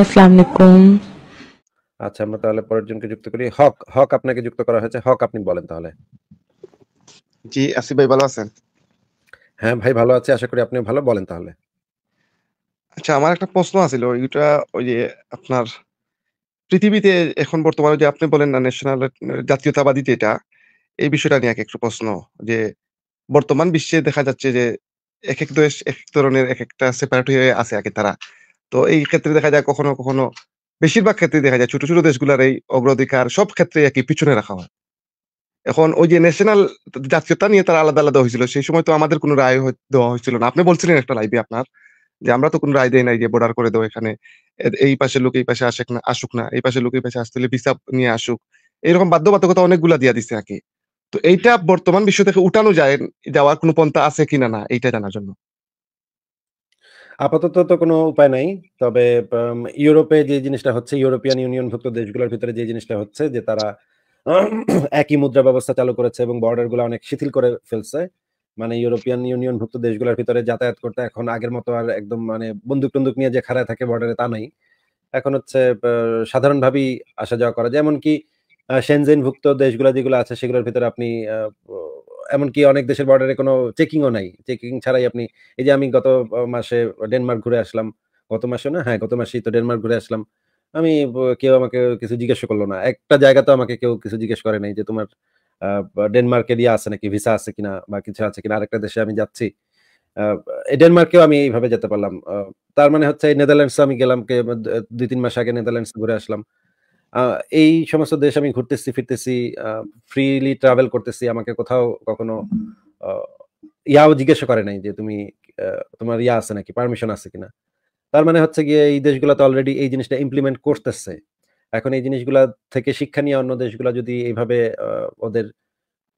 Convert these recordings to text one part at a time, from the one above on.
আচ্ছা আমরা তাহলে পরের জনকে যুক্ত করি হক হক আপনাকে যুক্ত করা হয়েছে হক আপনি বলেন তাহলে জি ভাই ভালো আছেন হ্যাঁ ভাই ভালো আশা করি আপনি ভালো বলেন তাহলে আচ্ছা আমার একটা প্রশ্ন আছিল ওই যে আপনার পৃথিবীতে এখন বর্তমানে যে আপনি বলেন না ন্যাশনাল জাতীয়তাবাদী যেটা এই বিষয়টা নিয়ে একটু প্রশ্ন যে বর্তমান বিশ্বে দেখা যাচ্ছে যে এক এক দেশ এক এক ধরনের এক একটা সেপারেট হয়ে আছে আগে তারা তো এই ক্ষেত্রে দেখা যায় কখনো কখনো বেশিরভাগ ক্ষেত্রে দেখা যায় ছোট ছোট দেশগুলোর এই অগ্রাধিকার সব ক্ষেত্রে একই পিছনে রাখা হয় এখন ওই যে ন্যাশনাল জাতীয়তা নিয়ে তারা আলাদা আলাদা হয়েছিল সেই সময় তো আমাদের কোনো রায় দেওয়া হয়েছিল না আপনি বলছিলেন একটা লাইভে আপনার যে আমরা তো কোনো রায় দেয় নাই যে বর্ডার করে দেবো এখানে এই পাশের লোক এই পাশে আসেক না আসুক না এই পাশের লোক এই পাশে আসতে বিসাব ভিসা নিয়ে আসুক এরকম বাধ্যবাধকতা অনেকগুলা দিয়া দিছে কি তো এইটা বর্তমান বিশ্ব থেকে উঠানো যায় যাওয়ার কোনো পন্থা আছে কিনা না এইটা জানার জন্য আপাতত তো কোনো উপায় নাই তবে ইউরোপে যে জিনিসটা হচ্ছে ইউরোপিয়ান ইউনিয়নভুক্ত দেশগুলোর ভিতরে যে জিনিসটা হচ্ছে যে তারা একই মুদ্রা ব্যবস্থা চালু করেছে এবং বর্ডার গুলো অনেক শিথিল করে ফেলছে মানে ইউরোপিয়ান ইউনিয়নভুক্ত দেশগুলোর ভিতরে যাতায়াত করতে এখন আগের মতো আর একদম মানে বন্দুক টন্দুক নিয়ে যে খাড়ায় থাকে বর্ডারে তা নাই এখন হচ্ছে সাধারণভাবেই আসা যাওয়া করা যায় এমনকি ভুক্ত দেশগুলো যেগুলো আছে সেগুলোর ভিতরে আপনি এমনকি অনেক দেশের বর্ডারে কোনো চেকিংও নাই চেকিং ছাড়াই আপনি এই যে আমি গত মাসে ডেনমার্ক ঘুরে আসলাম গত মাসে না হ্যাঁ গত মাসেই তো ডেনমার্ক ঘুরে আসলাম আমি কেউ আমাকে কিছু জিজ্ঞেস করলো না একটা জায়গা তো আমাকে কেউ কিছু জিজ্ঞেস করে নাই যে তোমার ডেনমার্কে ইয়ে আছে নাকি ভিসা আছে কিনা বা কিছু আছে কিনা আরেকটা দেশে আমি যাচ্ছি ডেনমার্কেও আমি এইভাবে যেতে পারলাম তার মানে হচ্ছে নেদারল্যান্ডস আমি গেলাম দুই তিন মাস আগে নেদারল্যান্ডস ঘুরে আসলাম এই সমস্ত দেশ আমি ঘুরতেছি ফিরতেছি ফ্রিলি ট্রাভেল করতেছি আমাকে কোথাও কখনো ইয়াও জিজ্ঞাসা করে নাই যে তুমি তোমার ইয়া আছে নাকি পারমিশন আছে কিনা তার মানে হচ্ছে গিয়ে এই তো অলরেডি এই জিনিসটা ইমপ্লিমেন্ট করতেছে এখন এই জিনিসগুলা থেকে শিক্ষা নিয়ে অন্য দেশগুলো যদি এইভাবে ওদের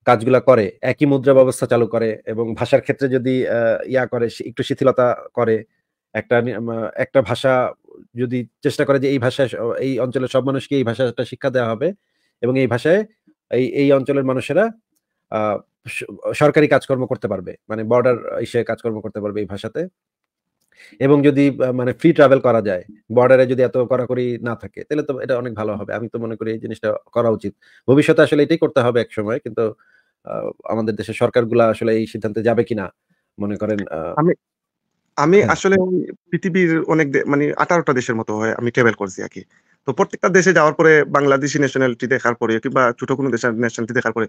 কাজগুলা করে একই মুদ্রা ব্যবস্থা চালু করে এবং ভাষার ক্ষেত্রে যদি ইয়া করে একটু শিথিলতা করে একটা একটা ভাষা যদি চেষ্টা করে যে এই ভাষায় এই অঞ্চলের সব মানুষকে এই ভাষাটা শিক্ষা দেওয়া হবে এবং এই ভাষায় এই এই অঞ্চলের মানুষেরা সরকারি কাজকর্ম করতে পারবে মানে বর্ডার ইসে কাজকর্ম করতে পারবে এই ভাষাতে এবং যদি মানে ফ্রি ট্রাভেল করা যায় বর্ডারে যদি এত কড়াকড়ি না থাকে তাহলে তো এটা অনেক ভালো হবে আমি তো মনে করি এই জিনিসটা করা উচিত ভবিষ্যতে আসলে এটাই করতে হবে এক সময় কিন্তু আমাদের দেশের সরকারগুলা আসলে এই সিদ্ধান্তে যাবে কিনা মনে করেন আমি আমি হ্যাঁ। আসলে পৃথিবীর অনেক মানে আঠারোটা দেশের মতো হয় আমি ট্রাভেল করছি আর কি তো প্রত্যেকটা দেশে যাওয়ার পরে বাংলাদেশি ন্যাশনালিটি দেখার পরে কিংবা ছোট কোনো দেশের ন্যাশনালিটি দেখার পরে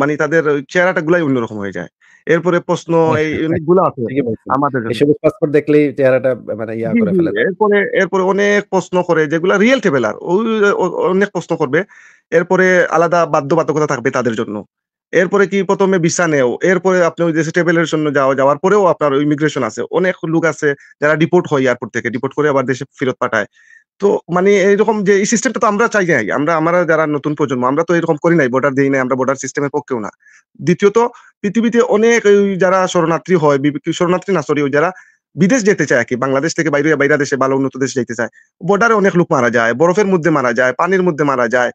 মানে তাদের চেহারাটা গুলাই অন্যরকম হয়ে যায় এরপরে প্রশ্ন এই অনেকগুলো আছে আমাদের সবুজ পাসপোর্ট দেখলেই চেহারাটা মানে ইয়া করে ফেলে এরপরে এরপরে অনেক প্রশ্ন করে যেগুলা রিয়েল ট্রাভেলার ওই অনেক প্রশ্ন করবে এরপরে আলাদা বাধ্যবাধকতা থাকবে তাদের জন্য এরপরে কি প্রথমে ভিসা নেও এরপরে আপনি ওই দেশে টেবিলের জন্য যাওয়া যাওয়ার পরেও আপনার ইমিগ্রেশন আছে অনেক লোক আছে যারা ডিপোর্ট হয় এয়ারপোর্ট থেকে ডিপোর্ট করে আবার দেশে ফেরত পাঠায় তো মানে এইরকম যে এই সিস্টেমটা তো আমরা চাই নাই আমরা আমরা যারা নতুন প্রজন্ম আমরা তো এরকম করি নাই বর্ডার দিই নাই আমরা বর্ডার সিস্টেমের পক্ষেও না দ্বিতীয়ত পৃথিবীতে অনেক যারা শরণার্থী হয় শরণার্থী না সরি যারা বিদেশ যেতে চায় কি বাংলাদেশ থেকে বাইরে বাইরা দেশে ভালো উন্নত দেশে যেতে চায় বর্ডারে অনেক লোক মারা যায় বরফের মধ্যে মারা যায় পানির মধ্যে মারা যায়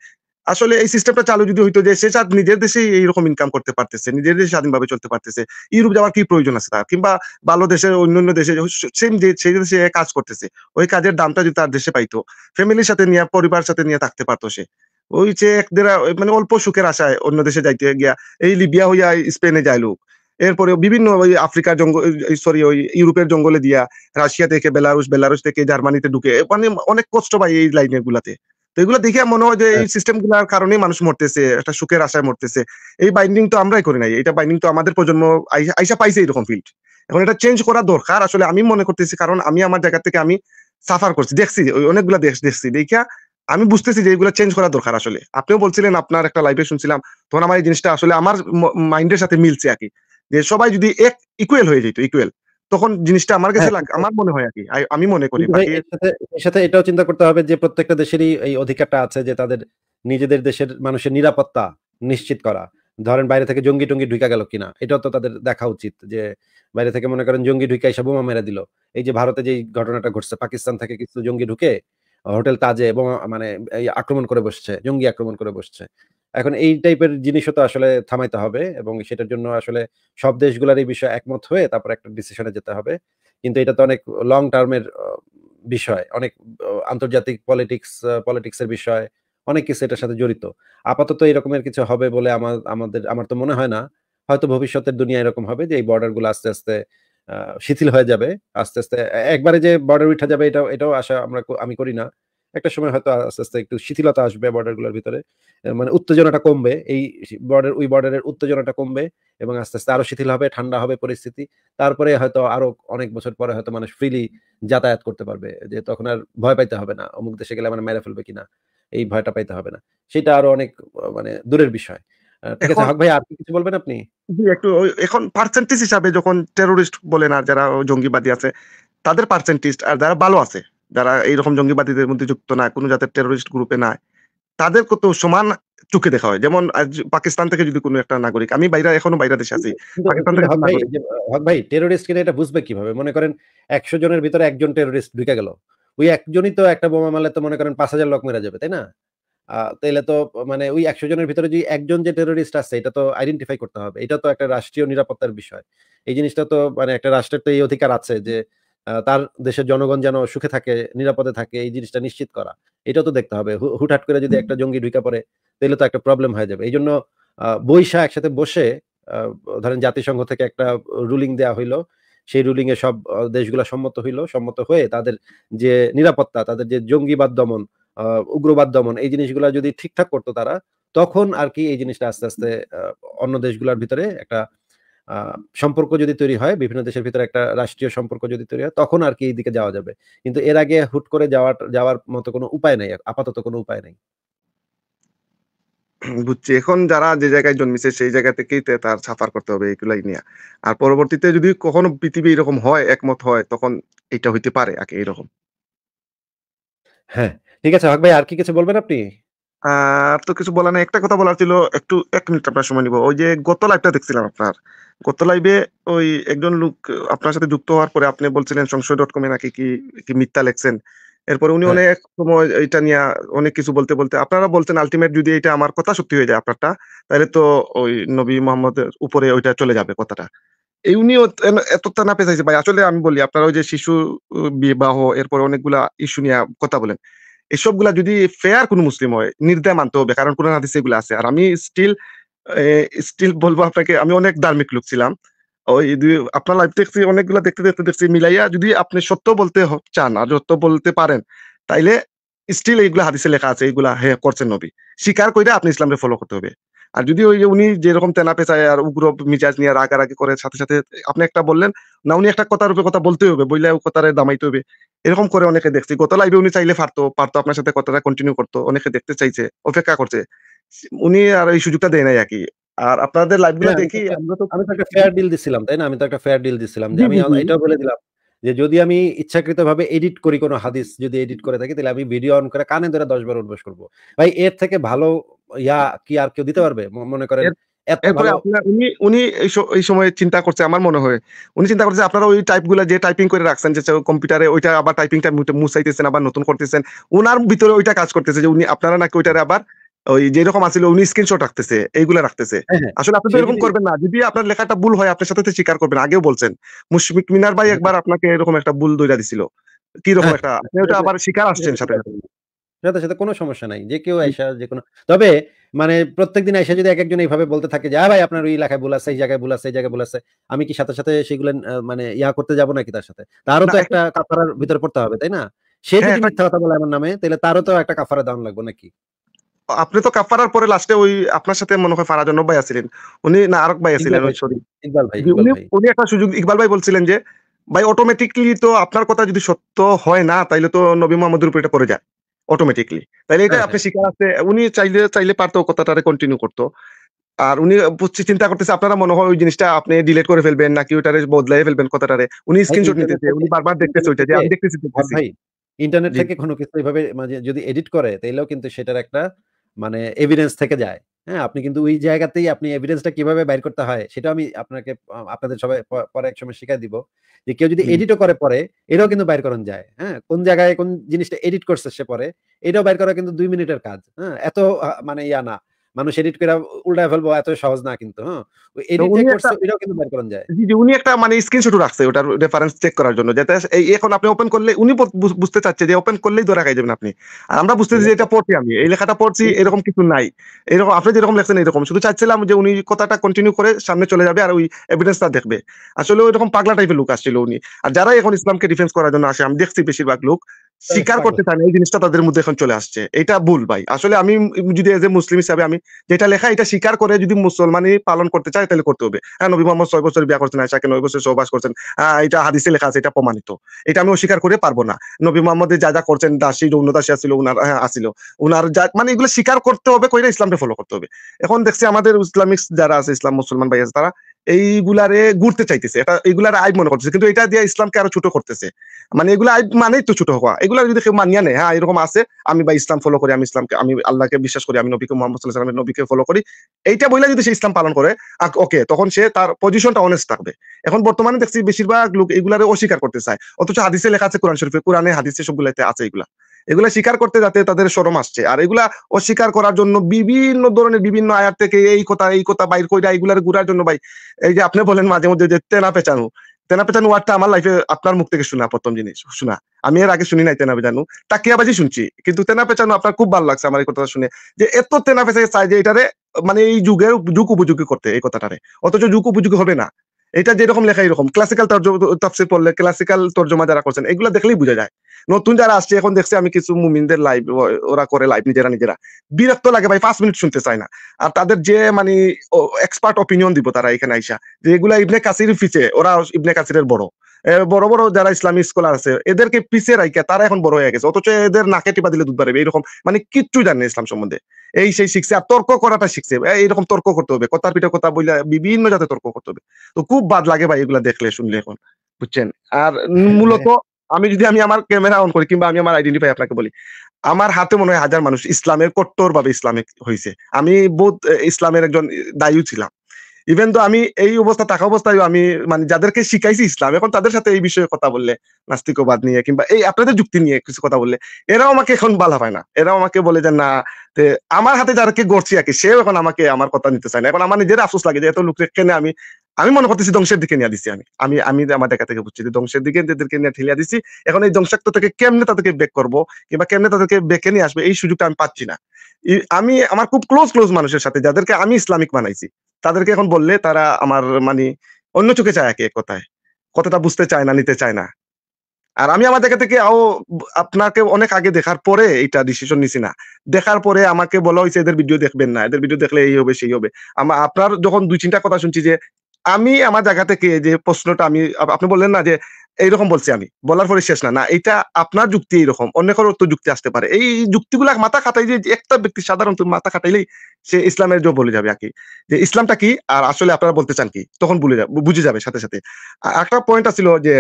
আসলে এই সিস্টেমটা চালু যদি হইতো যে সে চাঁদ নিজের দেশে এইরকম ইনকাম করতে পারতেছে নিজের দেশে স্বাধীনভাবে চলতে পারতেছে ইউরোপ যাওয়ার কি প্রয়োজন আছে তার কিংবা ভালো দেশে অন্য দেশে সেম যে সেই দেশে কাজ করতেছে ওই কাজের দামটা যদি তার দেশে পাইতো ফ্যামিলির সাথে নিয়ে পরিবার সাথে নিয়ে থাকতে পারতো সে ওই যে এক দেড়া মানে অল্প সুখের আশায় অন্য দেশে যাইতে গিয়া এই লিবিয়া হইয়া স্পেনে যায় লোক এরপরে বিভিন্ন ওই আফ্রিকার জঙ্গল সরি ওই ইউরোপের জঙ্গলে দিয়া রাশিয়া থেকে বেলারুস বেলারুস থেকে জার্মানিতে ঢুকে মানে অনেক কষ্ট পাই এই লাইনের গুলাতে এগুলো দেখে মনে হয় যে এই সিস্টেম হ্যাঁ। গুলার কারণে মানুষ মরতেছে একটা সুখের আশায় মরতেছে এই বাইন্ডিং তো আমরাই করি নাই এটা বাইন্ডিং তো আমাদের প্রজন্ম আইসা পাইছে এরকম ফিল্ড এখন এটা চেঞ্জ করা দরকার আসলে আমি মনে করতেছি কারণ আমি আমার জায়গা থেকে আমি সাফার করছি দেখছি অনেকগুলা দেখ দেখছি দেখিয়া আমি বুঝতেছি যে এগুলো চেঞ্জ করা দরকার আসলে আপনিও বলছিলেন আপনার একটা লাইফে শুনছিলাম তখন আমার এই জিনিসটা আসলে আমার মাইন্ডের সাথে মিলছে আর কি যে সবাই যদি এক ইকুয়েল হয়ে যেত ইকুয়েল তখন জিনিসটা আমার কাছে হ্যাঁ, হ্যাঁ। আমার মনে হয় আরকি আমি মনে করি এর সাথে এটাও চিন্তা করতে হবে যে প্রত্যেকটা দেশেরই এই অধিকারটা আছে যে তাদের নিজেদের দেশের মানুষের নিরাপত্তা নিশ্চিত করা ধরেন বাইরে থেকে জঙ্গি টঙ্গি ঢুকা গেল কিনা এটাও তো তাদের দেখা উচিত যে বাইরে থেকে মনে করেন জঙ্গি ঢুকে এসে বোমা মেরে দিল এই যে ভারতে যে ঘটনাটা ঘটছে পাকিস্তান থেকে কিছু জঙ্গি ঢুকে হোটেল তাজে এবং মানে আক্রমণ করে বসছে জঙ্গি আক্রমণ করে বসছে এখন এই টাইপের জিনিসও তো আসলে থামাইতে হবে এবং সেটার জন্য আসলে সব দেশগুলোর এই বিষয়ে একমত হয়ে তারপর একটা ডিসিশনে যেতে হবে কিন্তু এটা তো অনেক লং টার্মের বিষয় অনেক আন্তর্জাতিক পলিটিক্স পলিটিক্সের বিষয় অনেক কিছু এটার সাথে জড়িত আপাতত এরকমের কিছু হবে বলে আমার আমাদের আমার তো মনে হয় না হয়তো ভবিষ্যতের দুনিয়া এরকম হবে যে এই বর্ডারগুলো আস্তে আস্তে শিথিল হয়ে যাবে আস্তে আস্তে একবারে যে বর্ডার উঠা যাবে এটাও এটাও আশা আমরা আমি করি না একটা সময় হয়তো আস্তে আস্তে একটু শিথিলতা আসবে বর্ডারগুলোর ভিতরে মানে উত্তেজনাটা কমবে এই বর্ডার ওই বর্ডারের উত্তেজনাটা কমবে এবং আস্তে আস্তে আরো শিথিল হবে ঠান্ডা হবে পরিস্থিতি তারপরে হয়তো আরো অনেক বছর পরে হয়তো মানুষ ফ্রিলি যাতায়াত করতে পারবে যে তখন আর ভয় পাইতে হবে না অমুক দেশে গেলে মানে মেরে ফেলবে কিনা এই ভয়টা পাইতে হবে না সেটা আরো অনেক মানে দূরের বিষয় ঠিক আছে হক ভাই আর কিছু বলবেন আপনি একটু এখন পার্সেন্টেজ হিসাবে যখন টেরোরিস্ট বলেন আর যারা জঙ্গিবাদী আছে তাদের পার্সেন্টেজ আর যারা ভালো আছে যারা এইরকম জঙ্গিবাদীদের মধ্যে যুক্ত না কোনো জাতের টেরোরিস্ট গ্রুপে না তাদের কত সমান চোখে দেখা হয় যেমন পাকিস্তান থেকে যদি কোনো একটা নাগরিক আমি বাইরে এখনো বাইরে দেশে আছি পাকিস্তান থেকে হক ভাই টেরোরিস্ট কিনা এটা বুঝবে কিভাবে মনে করেন একশো জনের ভিতরে একজন টেরোরিস্ট ঢুকে গেল ওই একজনই তো একটা বোমা মারলে তো মনে করেন পাঁচ হাজার লোক মেরা যাবে তাই না তাইলে তো মানে ওই একশো জনের ভিতরে যদি একজন যে টেরোরিস্ট আছে এটা তো আইডেন্টিফাই করতে হবে এটা তো একটা রাষ্ট্রীয় নিরাপত্তার বিষয় এই জিনিসটা তো মানে একটা রাষ্ট্রের তো এই অধিকার আছে যে তার দেশের জনগণ যেন সুখে থাকে নিরাপদে থাকে এই জিনিসটা নিশ্চিত করা এটাও তো দেখতে হবে হুটহাট করে যদি একটা জঙ্গি ঢুকে পড়ে তাহলে তো একটা প্রবলেম হয়ে যাবে এই জন্য বৈশা একসাথে বসে ধরেন জাতিসংঘ থেকে একটা রুলিং দেয়া হইলো সেই রুলিং এ সব দেশগুলো সম্মত হইলো সম্মত হয়ে তাদের যে নিরাপত্তা তাদের যে জঙ্গিবাদ দমন উগ্রবাদ দমন এই জিনিসগুলো যদি ঠিকঠাক করতো তারা তখন আর কি এই জিনিসটা আস্তে আস্তে অন্য দেশগুলোর ভিতরে একটা সম্পর্ক যদি তৈরি হয় বিভিন্ন দেশের ভিতরে একটা রাষ্ট্রীয় সম্পর্ক যদি তৈরি হয় তখন আর কি এই দিকে যাওয়া যাবে কিন্তু এর আগে হুট করে যাওয়ার যাওয়ার মতো কোনো উপায় নাই আপাতত কোনো উপায় নাই বুঝছি এখন যারা যে জায়গায় জন্মিছে সেই জায়গা থেকেই তার সাফার করতে হবে এগুলাই নিয়ে আর পরবর্তীতে যদি কখনো পৃথিবী এরকম হয় একমত হয় তখন এটা হইতে পারে আগে এরকম হ্যাঁ ঠিক আছে হক ভাই আর কি কিছু বলবেন আপনি আর তো কিছু বলার নেই একটা কথা বলার ছিল একটু এক মিনিট আপনার সময় নিব ওই যে গত লাইভটা দেখছিলাম আপনার গত লাইভে ওই একজন লোক আপনার সাথে যুক্ত হওয়ার পরে আপনি বলছিলেন সংশয় ডট কমে নাকি কি মিথ্যা লেখছেন এরপর উনি হ্যাঁ। অনেক সময় এটা নিয়ে অনেক কিছু বলতে বলতে আপনারা বলছেন আলটিমেট যদি এটা আমার কথা সত্যি হয়ে যায় আপনারটা তাহলে তো ওই নবী মোহাম্মদের উপরে ওইটা চলে যাবে কথাটা এই উনিও এতটা না পেঁচাইছে ভাই আসলে আমি বলি আপনারা ওই যে শিশু বিবাহ এরপর অনেকগুলা ইস্যু নিয়ে কথা বলেন এসবগুলা যদি ফেয়ার কোনো মুসলিম হয় নির্দয় মানতে হবে কারণ কোরআন হাদিসে এগুলো আছে আর আমি স্টিল স্টিল বলবো আপনাকে আমি অনেক ধার্মিক লোক ছিলাম ওই আপনার লাইফ দেখছি অনেকগুলা দেখতে দেখতে দেখছি মিলাইয়া যদি আপনি সত্য বলতে চান আর সত্য বলতে পারেন তাইলে স্টিল এইগুলা হাদিসে লেখা আছে এইগুলা হ্যাঁ করছেন নবী স্বীকার করে আপনি ইসলামকে ফলো করতে হবে আর যদি ওই যে উনি যেরকম তেলাপে চায় আর উগ্র মিজাজ নিয়ে রাগারাগি করে সাথে সাথে আপনি একটা বললেন না উনি একটা কথার উপরে কথা বলতে হবে বইলে কথারে দামাইতে হবে এরকম করে অনেকে দেখছি গত লাইভে উনি চাইলে পারতো পারতো আপনার সাথে কথাটা কন্টিনিউ করতো অনেকে দেখতে চাইছে অপেক্ষা করছে উনি আর এই সুযোগটা দেয় নাই আর কি আর আপনাদের গুলো হ্যাঁ, দেখি আমরা তো আমি তো একটা ফেয়ার ডিল দিছিলাম তাই না আমি তো একটা ফেয়ার ডিল দিছিলাম যে আমি এটা বলে দিলাম যে যদি আমি ইচ্ছাকৃত ভাবে এডিট করি কোনো হাদিস যদি এডিট করে থাকি তাহলে আমি ভিডিও অন করে কানে ধরে দশ বার উদ্বেশ করবো ভাই এর থেকে ভালো ইয়া কি আর কেউ দিতে পারবে মনে করেন আপনারা ওই যে উনি নাকি আবার ওই যেরকম আসলে উনি স্ক্রিনশট রাখতেছে এইগুলা রাখতেছে হ্যাঁ, হ্যাঁ। আসলে আপনি তো এরকম করবেন না যদি আপনার লেখাটা ভুল হয় আপনার সাথে স্বীকার করবেন আগেও বলছেন মুশফিক মিনার ভাই হ্যাঁ। একবার আপনাকে এরকম একটা ভুল দৈরা দিছিল কি রকম একটা আপনি ওইটা আবার স্বীকার আসছেন সাথে সাথে সাথে কোনো সমস্যা নাই যে কেউ আইসা যে কোনো তবে মানে প্রত্যেকদিন আইসা যদি এক একজন এইভাবে বলতে থাকে যে হ্যাঁ ভাই আপনার ওই এলাকায় ভুল আছে এই জায়গায় ভুল আছে এই জায়গায় ভুল আছে আমি কি সাথে সাথে সেগুলো মানে ইয়া করতে যাবো নাকি তার সাথে তারও তো একটা কাফারার ভিতর পড়তে হবে তাই না সে হ্যাঁ, যদি মিথ্যা কথা বলে আমার নামে তাহলে তারও তো একটা কাফারা দাম লাগবে নাকি আপনি তো কাফারার পরে লাস্টে ওই আপনার সাথে মনে হয় ফারাজনব ভাই আছিলেন উনি না আরক ভাই আছিলেন ওই সরি ইকবাল ভাই উনি একটা সুযোগ ইকবাল ভাই বলছিলেন যে ভাই অটোমেটিকলি তো আপনার কথা যদি সত্য হয় না তাইলে তো নবী মোহাম্মদের উপর এটা পড়ে যায় অটোমেটিকলি তাইলে এটা হ্যাঁ, আপনি হ্যাঁ। শিখে আছে উনি চাইলে চাইলে পারতো কথাটা কন্টিনিউ করতো আর উনি চিন্তা করতেছে আপনারা মনে হয় ওই জিনিসটা আপনি ডিলিট করে ফেলবেন নাকি ওইটারে বদলাই ফেলবেন কথাটারে উনি স্ক্রিনশট নিতেছে উনি বারবার দেখতেছে ওইটা যে আমি দেখতেছি ভাই ইন্টারনেট থেকে কোনো কিছু এইভাবে মানে যদি এডিট করে তাইলেও কিন্তু সেটার একটা মানে এভিডেন্স থেকে যায় হ্যাঁ আপনি কিন্তু ওই জায়গাতেই আপনি এভিডেন্সটা কিভাবে বাইর করতে হয় সেটা আমি আপনাকে আপনাদের সবাই পরে এক সময় শিখাই দিব যে কেউ যদি এডিটও করে পরে এটাও কিন্তু বাইর করানো যায় হ্যাঁ কোন জায়গায় কোন জিনিসটা এডিট করছে সে পরে এটাও বাইর করা কিন্তু দুই মিনিটের কাজ হ্যাঁ এত মানে ইয়া না মানুষ এডিট করে উল্টা ফেলবো এত সহজ না কিন্তু হ্যাঁ উনি একটা মানে স্ক্রিনশট রাখছে ওটার রেফারেন্স চেক করার জন্য যাতে এই এখন আপনি ওপেন করলে উনি বুঝতে চাচ্ছে যে ওপেন করলেই ধরা খাই যাবেন আপনি আমরা বুঝতেছি যে এটা পড়ছি আমি এই লেখাটা পড়ছি এরকম কিছু নাই এরকম আপনি যেরকম লেখছেন এরকম শুধু চাচ্ছিলাম যে উনি কথাটা কন্টিনিউ করে সামনে চলে যাবে আর ওই এভিডেন্সটা দেখবে আসলে ওইরকম পাগলা টাইপের লোক আসছিল উনি আর যারা এখন ইসলামকে ডিফেন্স করার জন্য আসে আমি দেখছি বেশিরভাগ লোক স্বীকার করতে চায় না এই জিনিসটা তাদের মধ্যে এখন চলে আসছে এটা ভুল ভাই আসলে আমি যদি এজ এ মুসলিম হিসাবে আমি যেটা লেখা এটা স্বীকার করে যদি মুসলমানই পালন করতে চায় তাহলে করতে হবে হ্যাঁ নবী মোহাম্মদ ছয় বছর বিয়া করছেন আয়সাকে নয় বছর সহবাস করছেন এটা হাদিসে লেখা আছে এটা প্রমাণিত এটা আমি অস্বীকার করে পারবো না নবী মোহাম্মদ যা যা করছেন দাসী যৌন দাসী আসছিল উনার হ্যাঁ আসিল উনার যা মানে এগুলো স্বীকার করতে হবে কইরা ইসলামটা ফলো করতে হবে এখন দেখছি আমাদের ইসলামিক যারা আছে ইসলাম মুসলমান ভাই আছে তারা এইগুলারে ঘুরতে চাইতেছে এটা এগুলার আইব মনে করতেছে কিন্তু এটা দিয়ে ইসলামকে আরো ছোট করতেছে মানে এগুলো আইব মানেই তো ছোট হওয়া এগুলা যদি কেউ মানিয়া নেয় হ্যাঁ এরকম আছে আমি বা ইসলাম ফলো করি আমি ইসলামকে আমি আল্লাহকে বিশ্বাস করি আমি নবীকে মোহাম্মদ সাল্লাহ নবীকে ফলো করি এইটা বললে যদি সে ইসলাম পালন করে ওকে তখন সে তার পজিশনটা অনেস্ট থাকবে এখন বর্তমানে দেখছি বেশিরভাগ লোক এগুলারে অস্বীকার করতে চায় অথচ হাদিসে লেখা আছে কোরআন শরীফে কোরআনে হাদিসে সবগুলাতে আছে এগুলা এগুলা স্বীকার করতে যাতে তাদের সরম আসছে আর এগুলা অস্বীকার করার জন্য বিভিন্ন ধরনের বিভিন্ন আয়ার থেকে এই কথা এই কথা বাইর কইরা এগুলার ঘুরার জন্য ভাই এই যে আপনি বলেন মাঝে মধ্যে যে তেনা পেঁচানো তেনা পেঁচানো ওয়ার্ডটা আমার লাইফে আপনার মুখ থেকে শোনা প্রথম জিনিস শোনা আমি এর আগে শুনি নাই তেনা পেঁচানো তা কে তাকিয়াবাজি শুনছি কিন্তু তেনা পেঁচানো আপনার খুব ভালো লাগছে আমার এই কথাটা শুনে যে এত তেনা পেঁচে চাই যে এটারে মানে এই যুগে যুগ উপযোগী করতে এই কথাটারে অথচ যুগ উপযোগী হবে না এটা যেরকম লেখা এরকম ক্লাসিক্যাল তাফসির পড়লে ক্লাসিক্যাল তর্জমা যারা করছেন এগুলো দেখলেই বোঝা যায় নতুন যারা আসছে এখন দেখছি আমি কিছু মুমিনদের লাইভ ওরা করে লাইভ নিজেরা নিজেরা বিরক্ত লাগে ভাই পাঁচ মিনিট শুনতে চায় না আর তাদের যে মানে এক্সপার্ট অপিনিয়ন দিব তারা এখানে আইসা যে এগুলা ইবনে কাসির ফিচে ওরা ইবনে কাসিরের বড় বড় বড় যারা ইসলামিক স্কলার আছে এদেরকে পিছিয়ে রাখে তারা এখন বড় হয়ে গেছে অথচ এদের নাকে টিপা দিলে দুধ বাড়বে এরকম মানে কিচ্ছুই জানে ইসলাম সম্বন্ধে এই সেই শিখছে আর তর্ক করাটা শিখছে এইরকম তর্ক করতে হবে কথার পিঠে কথা বলে বিভিন্ন জাতে তর্ক করতে হবে তো খুব বাদ লাগে ভাই এগুলা দেখলে শুনলে এখন বুঝছেন আর মূলত আমি যদি আমি আমার ক্যামেরা অন করি কিংবা আমি আমার আইডেন্টিফাই আপনাকে বলি আমার হাতে মনে হয় হাজার মানুষ ইসলামের কট্টর ভাবে ইসলামিক হয়েছে আমি বহুত ইসলামের একজন দায়ী ছিলাম ইভেন তো আমি এই অবস্থা থাকা অবস্থায় আমি মানে যাদেরকে শিখাইছি ইসলাম এখন তাদের সাথে এই বিষয়ে কথা বললে নাস্তিকবাদ নিয়ে কিংবা এই আপনাদের যুক্তি নিয়ে কিছু কথা বললে এরাও আমাকে এখন বালা পায় না এরাও আমাকে বলে যে না আমার হাতে যারকে গড়ছি আর কি সেও এখন আমাকে আমার কথা নিতে চায় না এখন আমার নিজের আফসোস লাগে যে এত লোককে কেনে আমি আমি মনে করতেছি ধ্বংসের দিকে নিয়ে দিছি আমি আমি আমি আমার দেখা থেকে বুঝছি ধ্বংসের দিকে তাদেরকে নিয়ে ঠেলিয়া দিছি এখন এই ধ্বংসাক্ত থেকে কেমনে তাদেরকে বেক করব কিংবা কেমনে তাদেরকে বেকে নিয়ে আসবে এই সুযোগটা আমি পাচ্ছি না আমি আমার খুব ক্লোজ ক্লোজ মানুষের সাথে যাদেরকে আমি ইসলামিক বানাইছি তাদেরকে এখন বললে তারা আমার মানে অন্য চোখে চায় এক কথায় কথাটা বুঝতে চায় না নিতে চায় না আর আমি আমার দেখা থেকে আও আপনাকে অনেক আগে দেখার পরে এটা ডিসিশন নিছি না দেখার পরে আমাকে বলা হয়েছে এদের ভিডিও দেখবেন না এদের ভিডিও দেখলে এই হবে সেই হবে আমার আপনার যখন দুই তিনটা কথা শুনছি যে আমি আমার জায়গা থেকে যে প্রশ্নটা আমি আপনি বললেন না যে এইরকম বলছি আমি বলার পরে শেষ না না এটা আপনার যুক্তি এইরকম অন্য কারোর তো যুক্তি আসতে পারে এই যুক্তিগুলো মাথা খাটাই যে একটা ব্যক্তি সাধারণত মাথা খাটাইলেই সে ইসলামের জন্য বলে যাবে আর কি যে ইসলামটা কি আর আসলে আপনারা বলতে চান কি তখন বলে বুঝে যাবে সাথে সাথে একটা পয়েন্ট আছিল যে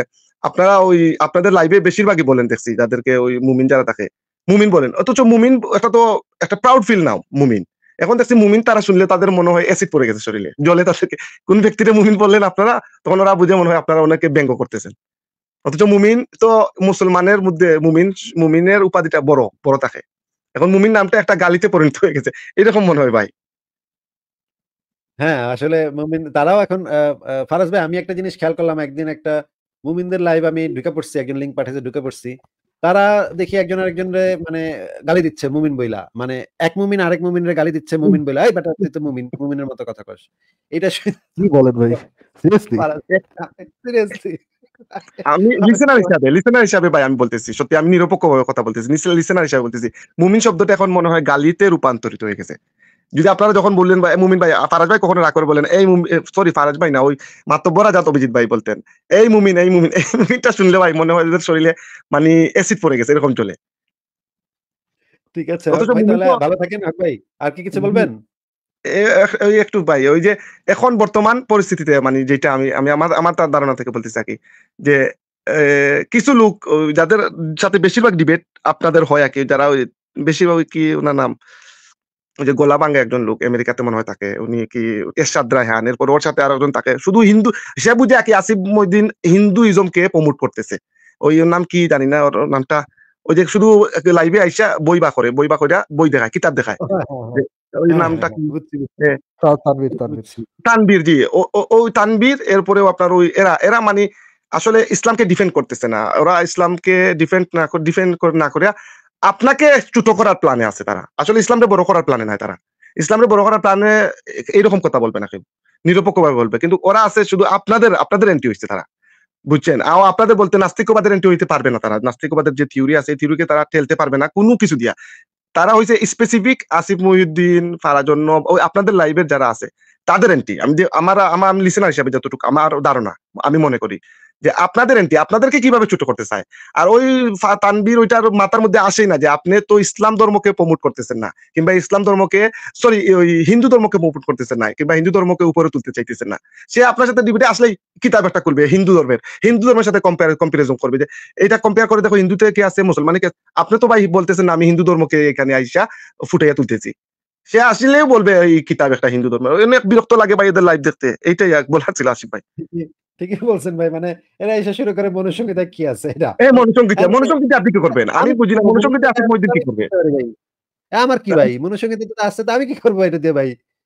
আপনারা ওই আপনাদের লাইভে বেশিরভাগই বলেন দেখছি যাদেরকে ওই মুমিন যারা থাকে মুমিন বলেন অথচ মুমিন একটা তো একটা প্রাউড ফিল নাও মুমিন এখন দেখছি মুমিন তারা শুনলে তাদের মনে হয় অ্যাসিড পড়ে গেছে শরীরে জলে তাদেরকে কোন ব্যক্তিটা মুমিন বললেন আপনারা তখন ওরা বুঝে মনে হয় আপনারা ওনাকে ব্যঙ্গ করতেছেন অথচ মুমিন তো মুসলমানের মধ্যে মুমিন মুমিনের উপাধিটা বড় বড় থাকে এখন মুমিন নামটা একটা গালিতে পরিণত হয়ে গেছে এরকম মনে হয় ভাই হ্যাঁ আসলে মুমিন তারাও এখন ফারাজ ভাই আমি একটা জিনিস খেয়াল করলাম একদিন একটা মুমিনদের লাইভ আমি ঢুকে পড়ছি একজন লিঙ্ক পাঠিয়েছে ঢুকে পড়ছি তারা দেখি একজন রে মানে গালি দিচ্ছে মুমিন বইলা মানে এক মুমিন আরেক রে গালি দিচ্ছে মুমিন বইলা এই বেটা তুই তো মুমিন মুমিনের মতো কথা কস এটা কি বলেন ভাই সিরিয়াসলি সিরিয়াসলি আমি লিসেনার হিসাবে লিসেনার হিসাবে ভাই আমি বলতেছি সত্যি আমি কথা বলতেছি লিসেনার হিসাবে বলতেছি মুমিন শব্দটা এখন মনে হয় গালিতে রূপান্তরিত হয়ে গেছে যদি আপনারা যখন বললেন ভাই মুমিন ভাই ফারাজ ভাই কখনো রাগ করে বলেন এই সরি ফারাজ ভাই না ওই মাতব্বরা জাত অভিজিৎ ভাই বলতেন এই মুমিন এই মুমিন এই মুমিনটা শুনলে ভাই মনে হয় শরীরে মানে অ্যাসিড পড়ে গেছে এরকম চলে ঠিক আছে ভালো থাকেন ভাই আর কি কিছু বলবেন একটু ভাই ওই যে এখন বর্তমান পরিস্থিতিতে মানে যেটা আমি আমি আমার আমার তার ধারণা থেকে বলতে চাকি যে কিছু লোক যাদের সাথে বেশিরভাগ ডিবেট আপনাদের হয় আর কি যারা ওই বেশিরভাগ কি ওনার নাম যে গোলা গোলাবাঙ্গা একজন লোক আমেরিকাতে মনে হয় থাকে উনি কি এরশাদ রায়হান হ্যাঁ, এরপর ওর সাথে আর একজন থাকে শুধু হিন্দু সে বুঝে আর কি আসিফ হিন্দুইজম কে প্রমোট করতেছে ওই ওর নাম কি জানি না ওর নামটা ওই যে শুধু লাইভে আইসা বই বা করে বই বা করে বই দেখায় কিতাব দেখায় হ্যাঁ, হ্যাঁ, ওই হ্যাঁ, নামটা হ্যাঁ, হ্যাঁ। তানবীর তানবীর জি ওই তানবীর এরপরেও আপনার ওই এরা এরা মানে আসলে ইসলামকে ডিফেন্ড করতেছে না ওরা ইসলামকে ডিফেন্ড না ডিফেন্ড না করে আপনাকে চ্যুত করার প্ল্যানে আছে তারা আসলে ইসলামকে বড় করার প্ল্যানে নাই তারা ইসলামকে বড় করার প্ল্যানে এইরকম কথা বলবে না কেউ নিরপেক্ষভাবে বলবে কিন্তু ওরা আছে শুধু আপনাদের আপনাদের এন্টি হয়েছে তারা বুঝছেন আও আপনাদের বলতে নাস্তিকবাদের এন্টি হইতে পারবে না তারা নাস্তিকবাদের যে থিওরি আছে এই থিওরিকে তারা ঠেলতে পারবে না কোনো কিছু দিয়া তারা হয়েছে স্পেসিফিক আসিফ মহিউদ্দিন ফারাজন্য ওই আপনাদের লাইভের যারা আছে তাদের এন্টি আমি আমার আমার লিসেনার হিসাবে যতটুকু আমার ধারণা আমি মনে করি যে আপনাদের এন্টি আপনাদেরকে কিভাবে ছোট করতে চায় আর ওই তানবির ওইটার মাথার মধ্যে আসেই না যে আপনি তো ইসলাম ধর্মকে প্রমোট করতেছেন না কিংবা ইসলাম ধর্মকে সরি ওই হিন্দু ধর্মকে প্রমোট করতেছেন না কিংবা হিন্দু ধর্মকে উপরে তুলতে চাইতেছেন না সে আপনার সাথে ডিবেটে আসলে কিতাব একটা করবে হিন্দু ধর্মের হিন্দু ধর্মের সাথে কম্পেয়ার কম্পারিজন করবে যে এটা কম্পেয়ার করে দেখো হিন্দুতে কে আছে মুসলমানে কে আপনি তো ভাই বলতেছেন আমি হিন্দু ধর্মকে এখানে আইসা ফুটাইয়া তুলতেছি সে আসলেও বলবে এই কিতাব একটা হিন্দু ধর্ম অনেক বিরক্ত লাগে ভাই এদের লাইভ দেখতে এইটাই বলার ছিল আসিফ ভাই ঠিকই বলছেন ভাই মানে এরা এসে শুরু করে মনুসংগীতা কি আছে এটা এই মনুসংগীতা মনুসংগীতা আপনি কি করবেন আমি বুঝি না মনুসংগীতা আপনি মধ্যে কি করবেন আমার কি ভাই মনুসংগীতা আছে তো আমি কি করবো এটা দিয়ে ভাই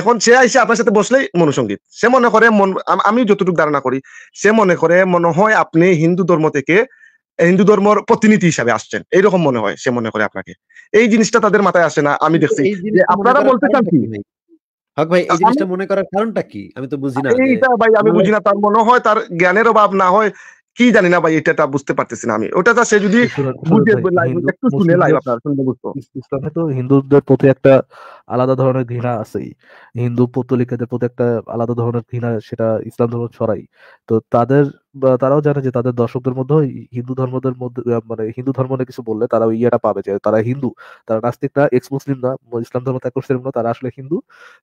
এখন সে আইসে আপনার সাথে বসলেই মনুসঙ্গীত সে মনে করে মন আমি যতটুকু ধারণা করি সে মনে করে মনে হয় আপনি হিন্দু ধর্ম থেকে হিন্দু ধর্মের প্রতিনিধি হিসাবে আসছেন এইরকম মনে হয় সে মনে করে আপনাকে এই জিনিসটা তাদের মাথায় আসে না আমি দেখছি আপনারা বলতে চান কি হক ভাই এই জিনিসটা মনে করার কারণটা কি আমি তো বুঝি না এইটা ভাই আমি বুঝি না তার মনে হয় তার জ্ঞানের অভাব না হয় কি জানি না ভাই এটা বুঝতে পারতেছি না আমি ওটা সে যদি একটু শুনে লাইভ আপনার ইসলামে তো হিন্দুদের প্রতি একটা আলাদা ধরনের ঘৃণা আছেই হিন্দু পুতলিকাদের প্রতি একটা আলাদা ধরনের ঘৃণা সেটা ইসলাম ধর্ম ছড়াই তো তাদের তারাও জানে যে তাদের দর্শকদের মধ্যে হিন্দু ধর্মদের মধ্যে মানে হিন্দু ধর্ম নিয়ে কিছু বললে তারা ইয়েটা পাবে যে তারা হিন্দু তারা নাস্তিক না এক্স মুসলিম না ইসলাম ধর্ম ত্যাগ করছে না তারা আসলে হিন্দু